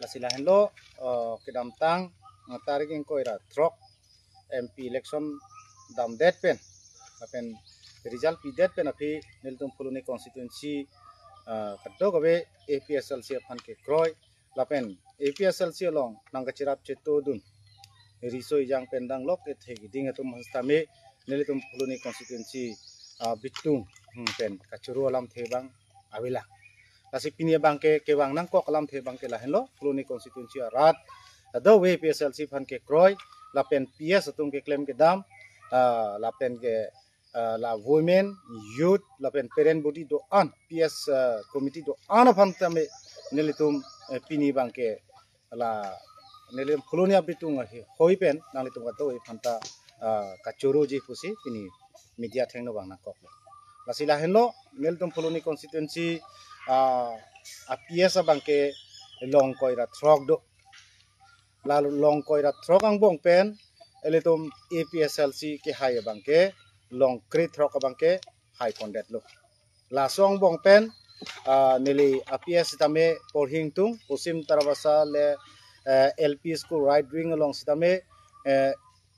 ลาสิลาเห็นโลคิดดัมตังงัตาริกิงโคอิระทรอกเอ็มพีเล็กซัชมดัมเดดเพป็นเป็นรีจัลพีเดดเพ็นอ่ะพี่นี่ตุ้มพลุนีคอนสติตุนซีกัดดอกเอาว้เอพีเอสเอลซีอ่ะพันเกย์แล้วเปนเอพีเสเอลซีลองนังกัจจิราบเชตโตดุนรีโซยังเป็นดังล็อกเอทเฮกิดิ้งตุมมันสตามีนี่ตุ้มพลุนีคอนสติตุนซีบิทตุ้เป็นกัจจุรัวลำเทบังอาวิลา lasipinia bangke kewang nang ko kalam the bangke lahenlo kloni constituency rat the way pslc phan ke kroy lapen ps atung ke claim ke dam lapen ke la women youth lapen parent body do an ps committee do an phan tame nelitum pini bangke la nelim kloni abitung hoi pen nalitum ka to phan ta kachuru ji pusi pini media thengno bangna ko lasila henlo nelitum kloni constituency Ah, a piesa bangke long koi ra throk do lalu long koi ra throk ang bong pen ele tum APSLC ke hai bangke long kri throk bangke hai kondet lo la song bong pen ah, nili APS tame porhing tung pusim tarabasa le eh, LP school right wing along sitame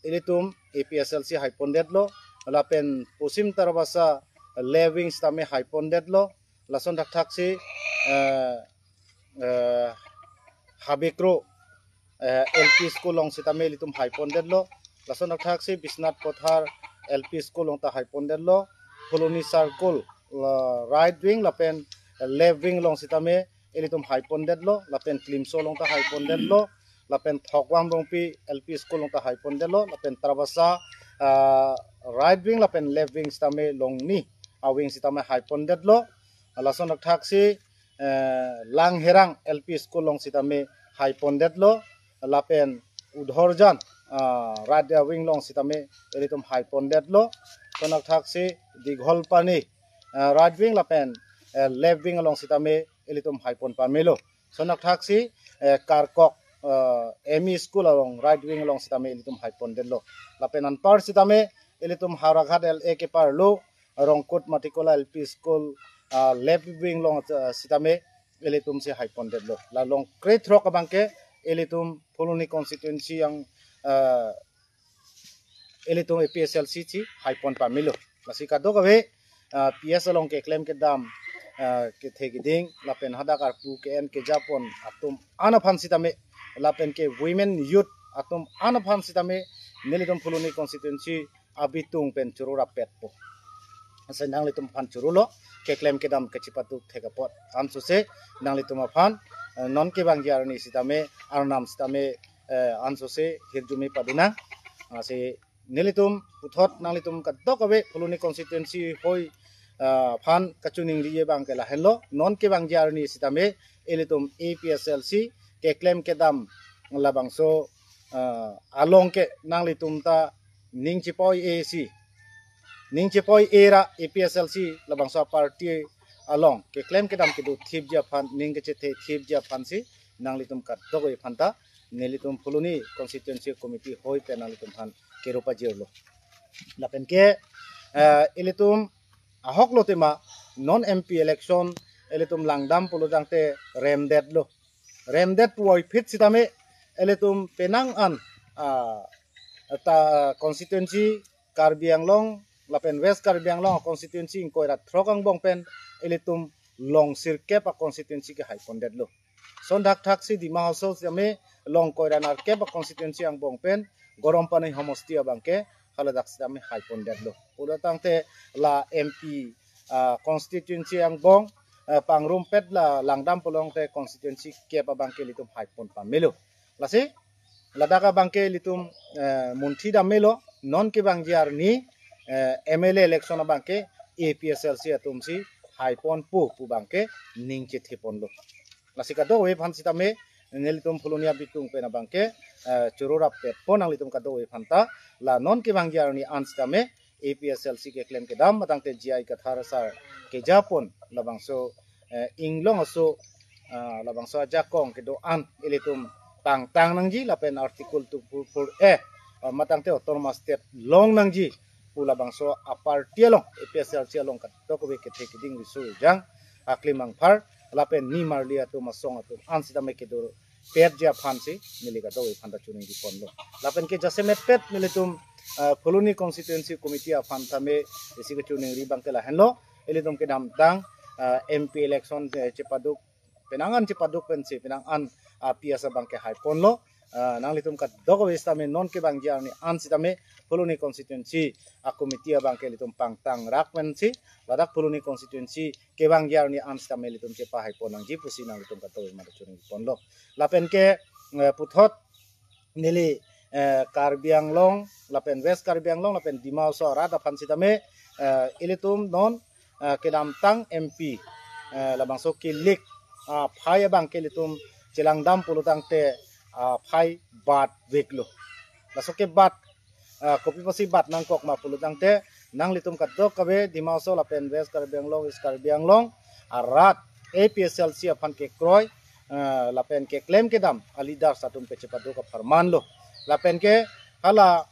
ilitum eh, APSLC hyponded lo lapen pusim tarabasa lewing sitame hyponded lo লাচন থাকছে হাবেক্রো এল P school অংশে তামে লিতুম হাইপন দেল লাচন থাকছে বিশ্বনাথ পথার এল পি স্কুল অংতা হাইপন দেল ফুলনি সার্কুল রাইট উইং লাপেন লেফট উইং লংসে এলিটুম হাই হাইপন দেল লাপেন ক্লিমসো লংতা হাইপন দেল লাপেন থকওয়াম রংপি এল পি স্কুল অংতা হাইপন দেল লাপেন ত্রাবাসা রাইট উইং লাপেন লেফট উইং সামে লং নি আউং সিতামে হাইপন দেল alasan nak langherang LP school long sita me high pondet lo lapen udhorjan radia wing long sita me elitum high pondet lo to nak thak si digholpani right wing lapen left wing long sita me elitum high pon pamelo so nak thak si karkok emi school along right wing long sita me elitum high pondet lo lapen an par sita me elitum haraghat lak parlo rongkot matikola lp school left wing long sitame elitum si hyponded lo la long great rock bangke elitum poloni constituency yang elitum APSLC chi hypon pa milo masika do gawe PS long ke claim ke dam ke the ki ding la pen hada kar pu ke en ke japon atum ana phan sitame la pen ke women youth atum ana phan sitame nelitum poloni constituency abitung pen churura pet po से नांग तुम फान चुरुलो के claim के दाम के चिपा दुख थे पोट आम सुसे नांग तुम फान नॉन के बांगी आर सीतामे सीता आर नाम सीतामे आम सुसे हिर जुमे पदिना से नेले तुम नांगली नांग ले तुम कद्दो कबे फुलुनी कॉन्स्टिट्यूएंसी हो फान कचु निंग रिये बांग के लहन लो नॉन के बांग यार नी A P S L C के क्लेम के दाम लाबांग सो आलोंग के नांग तुम ता निंग ए सी ningchepoi era APSLC e labang so party along ke claim ke dam kidu thipja phan ningke che the thipja phan si nangli tum kar dogoi ta, neli tum phuluni constituency committee hoi pe nangli tum phan ke lo. jirlo lapen ke elitum eh, e ahok lo tema non MP election elitum langdam pulo jangte dead lo dead woi fit sitame elitum penang an ah, ta constituency karbiang long. lapen West Karbiang Long constituency in koirat throkang bong pen elitum long sir kepa constituency ke hai pondet lo son dak thak si di mahosol jame long koiran ar kepa constituency ang bong pen gorom pani homosti bang ke haladak si jame hai pondet lo pula tang te la MP uh, constituency ang bong uh, pangrum pet la langdam polong te constituency kepa bang ke litum hai pon pamelo lasi ladaka bang ke litum uh, munthi da melo non ke bang jar ni M L election बांके A P S L C तुमसी हाइपोन पु पु बांके निंगचे थेपोनलो लासिका दो वे फान सितामे नेली तुम फुलुनिया बितुम पेना बांके चुरोरा पे पोन आली का दो वे फानता ला नॉन के बांगे आरनी आंसतामे A P S L C के क्लेम के दाम बतांगते जी आई कथार सार के जापोन लबांगसो इंगलोंग असो लबांगसो जाकोंग के दो आन इले तुम tang tang nang ji lapen artikel tu pur e matang te otonomas pula bangso apar tialong EPSR tialong kan to kobe ke theki ding risu jang akli mangphar lapen ni marlia tu masong atu ansi da meke dur pet ja phansi mili do doi phanda chuning di pon lo lapen ke jase met pet mili tum ah, koloni constituency committee a phanta me esi ke chuning ri bang kala hanlo ele tum ke dam tang ah, MP election eh, paduk penangan paduk pensi penangan ah, piasa bang ke hai pon lo nang litum ka dogo westa me non ke bang jar ni an sitame puluni konstituensi akumitia mitia bang kelitum rakmen si ladak puluni konstituensi ke bang yar ni ans ke pahai ponang ji pusina litum kato ma chuni ponlo lapen ke e, puthot nili e, karbiang long lapen west karbiang long lapen dimau so rada phan sitame elitum non e, kelam tang mp labang so kilik pahai bang kelitum chilang dam pulutang te phai bat weklo lasoke bat Ah, kopi pasi bat nang kok ma pulut nang te nang litum kat dok di dimaso la pen ves kar biang long is kar biang long arat APSLC apan ke kroy ah, la pen ke klem ke dam alidar satum pe cepat dok farman lo la pen ke kala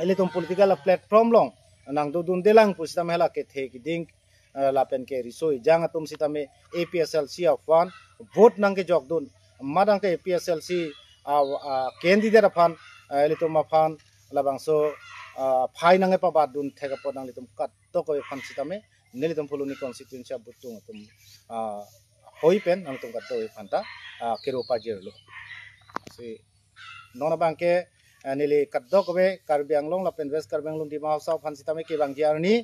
e litum political platform long nang do dun delang pusita mela ke the ki ding ah, lapen ke risoi jang atum sitame APSLC afan vote nang ke jok dun madang ke APSLC candidate afan litum afan labangso phai nange pa ba dun theka po nang litum kat to ko phan sitame nelitum phulu ni constituency butung tum hoi pen nang tum kat to phanta kero pa jerlo si nona bangke nili kaddo kobe karbianglong la penves karbianglong di mahausa phansitame ke bang jiarni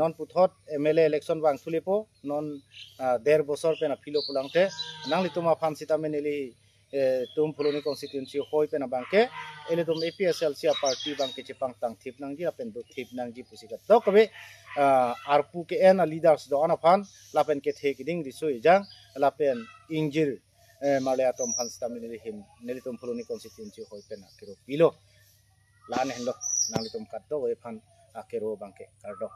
non puthot mla election bang thulipo non der bosor pena philo pulangte nang lituma phansitame nili tum phulani constituency hoi pena bangke ele tum APSLC party bangke che pang tang thip nang ji apen do thip nang ji pusi ka to kabe arpu ke en leaders do ana phan lapen ke thek ding ri soi jang lapen injil malaya tum phan sta min ri him neli tum phulani constituency hoi pena kero pilo lan hendo nang tum kat do e phan akero bangke kar do